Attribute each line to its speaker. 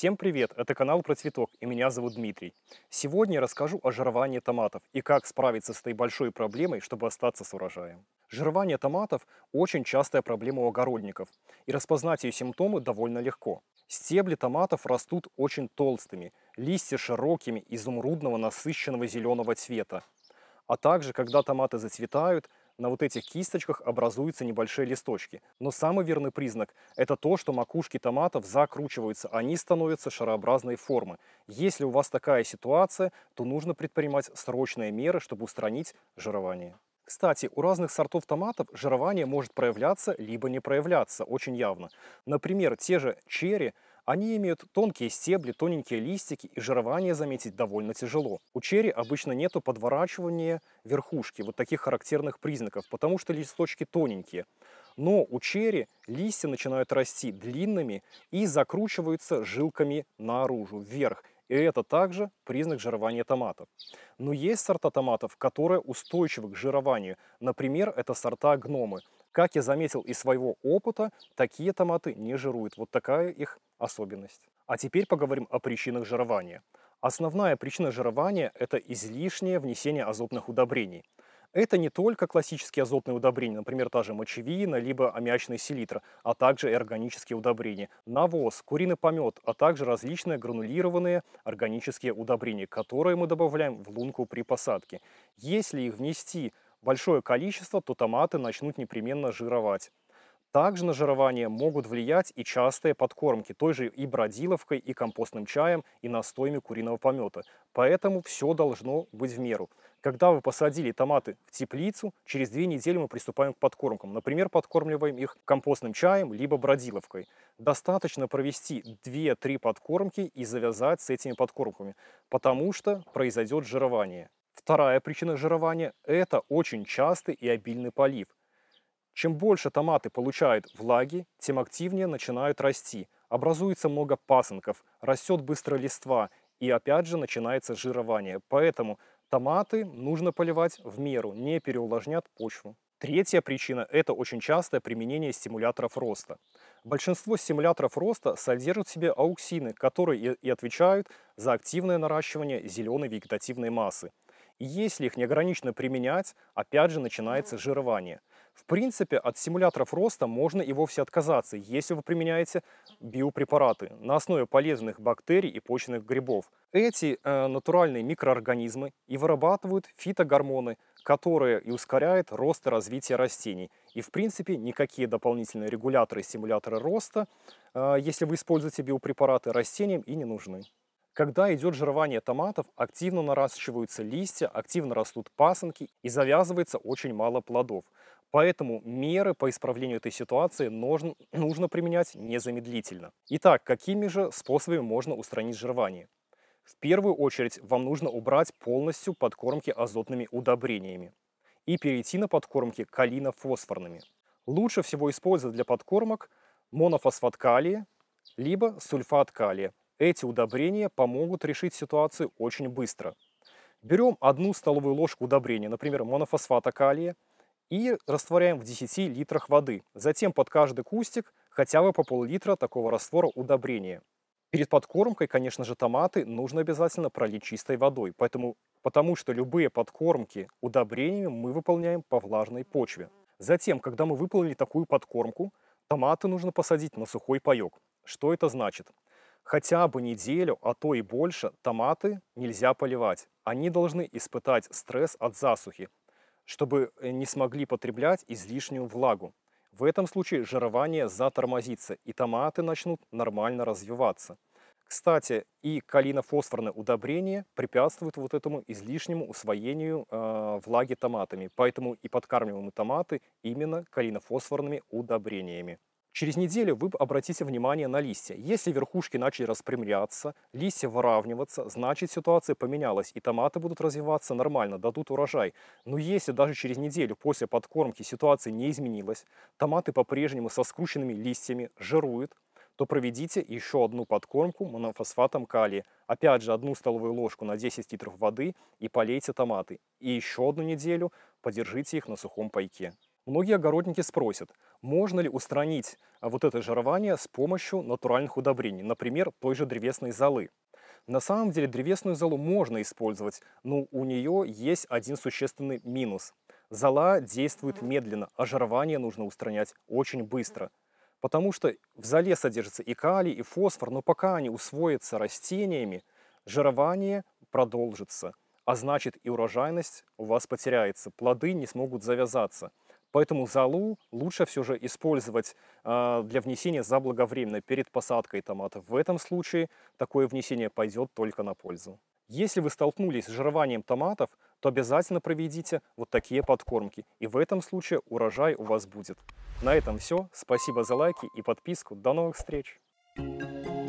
Speaker 1: Всем привет! Это канал про цветок и меня зовут Дмитрий. Сегодня я расскажу о жировании томатов и как справиться с этой большой проблемой, чтобы остаться с урожаем. Жирование томатов – очень частая проблема у огородников, и распознать ее симптомы довольно легко. Стебли томатов растут очень толстыми, листья широкими, изумрудного насыщенного зеленого цвета, а также, когда томаты зацветают, на вот этих кисточках образуются небольшие листочки. Но самый верный признак – это то, что макушки томатов закручиваются, они становятся шарообразной формы. Если у вас такая ситуация, то нужно предпринимать срочные меры, чтобы устранить жирование. Кстати, у разных сортов томатов жирование может проявляться либо не проявляться очень явно. Например, те же черри – они имеют тонкие стебли, тоненькие листики и жирование заметить довольно тяжело. У черри обычно нету подворачивания верхушки, вот таких характерных признаков, потому что листочки тоненькие. Но у черри листья начинают расти длинными и закручиваются жилками наружу, вверх. И это также признак жирования томатов. Но есть сорта томатов, которые устойчивы к жированию. Например, это сорта гномы. Как я заметил из своего опыта, такие томаты не жируют. Вот такая их особенность. А теперь поговорим о причинах жирования. Основная причина жирования – это излишнее внесение азотных удобрений. Это не только классические азотные удобрения, например, та же мочевина, либо аммиачная селитра, а также и органические удобрения, навоз, куриный помет, а также различные гранулированные органические удобрения, которые мы добавляем в лунку при посадке. Если их внести большое количество, то томаты начнут непременно жировать. Также на жирование могут влиять и частые подкормки, той же и бродиловкой, и компостным чаем, и настоями куриного помета. Поэтому все должно быть в меру. Когда вы посадили томаты в теплицу, через две недели мы приступаем к подкормкам. Например, подкормливаем их компостным чаем, либо бродиловкой. Достаточно провести 2-3 подкормки и завязать с этими подкормками, потому что произойдет жирование. Вторая причина жирования – это очень частый и обильный полив. Чем больше томаты получают влаги, тем активнее начинают расти. Образуется много пасынков, растет быстро листва и опять же начинается жирование. Поэтому томаты нужно поливать в меру, не переувлажнят почву. Третья причина – это очень частое применение стимуляторов роста. Большинство стимуляторов роста содержат в себе ауксины, которые и отвечают за активное наращивание зеленой вегетативной массы. Если их неограниченно применять, опять же начинается жирование. В принципе, от симуляторов роста можно и вовсе отказаться, если вы применяете биопрепараты на основе полезных бактерий и почных грибов. Эти э, натуральные микроорганизмы и вырабатывают фитогормоны, которые и ускоряют рост и развитие растений. И в принципе никакие дополнительные регуляторы и стимуляторы роста, э, если вы используете биопрепараты, растениям и не нужны. Когда идет жирование томатов, активно наращиваются листья, активно растут пасынки и завязывается очень мало плодов. Поэтому меры по исправлению этой ситуации нужно, нужно применять незамедлительно. Итак, какими же способами можно устранить жирование? В первую очередь вам нужно убрать полностью подкормки азотными удобрениями и перейти на подкормки калинофосфорными. Лучше всего использовать для подкормок монофосфат калия, либо сульфат калия. Эти удобрения помогут решить ситуацию очень быстро. Берем одну столовую ложку удобрения, например, монофосфата калия, и растворяем в 10 литрах воды. Затем под каждый кустик хотя бы по пол-литра такого раствора удобрения. Перед подкормкой, конечно же, томаты нужно обязательно пролить чистой водой, поэтому, потому что любые подкормки удобрениями мы выполняем по влажной почве. Затем, когда мы выполнили такую подкормку, томаты нужно посадить на сухой паек. Что это значит? хотя бы неделю, а то и больше, томаты нельзя поливать. Они должны испытать стресс от засухи, чтобы э, не смогли потреблять излишнюю влагу. В этом случае жирование затормозится, и томаты начнут нормально развиваться. Кстати, и калинофосфорное удобрение препятствует вот этому излишнему усвоению э, влаги томатами, поэтому и подкармливаем томаты именно калинофосфорными удобрениями. Через неделю вы обратите внимание на листья. Если верхушки начали распрямляться, листья выравниваться, значит ситуация поменялась, и томаты будут развиваться нормально, дадут урожай. Но если даже через неделю после подкормки ситуация не изменилась, томаты по-прежнему со скрученными листьями жируют, то проведите еще одну подкормку монофосфатом калия. Опять же, одну столовую ложку на 10 литров воды и полейте томаты. И еще одну неделю подержите их на сухом пайке. Многие огородники спросят, можно ли устранить а, вот это жирование с помощью натуральных удобрений, например, той же древесной золы? На самом деле древесную золу можно использовать, но у нее есть один существенный минус. Зола действует медленно, а жирование нужно устранять очень быстро. Потому что в золе содержится и калий, и фосфор, но пока они усвоятся растениями, жирование продолжится. А значит и урожайность у вас потеряется, плоды не смогут завязаться. Поэтому залу лучше все же использовать а, для внесения заблаговременно перед посадкой томатов. В этом случае такое внесение пойдет только на пользу. Если вы столкнулись с жированием томатов, то обязательно проведите вот такие подкормки. И в этом случае урожай у вас будет. На этом все. Спасибо за лайки и подписку. До новых встреч! Thank you.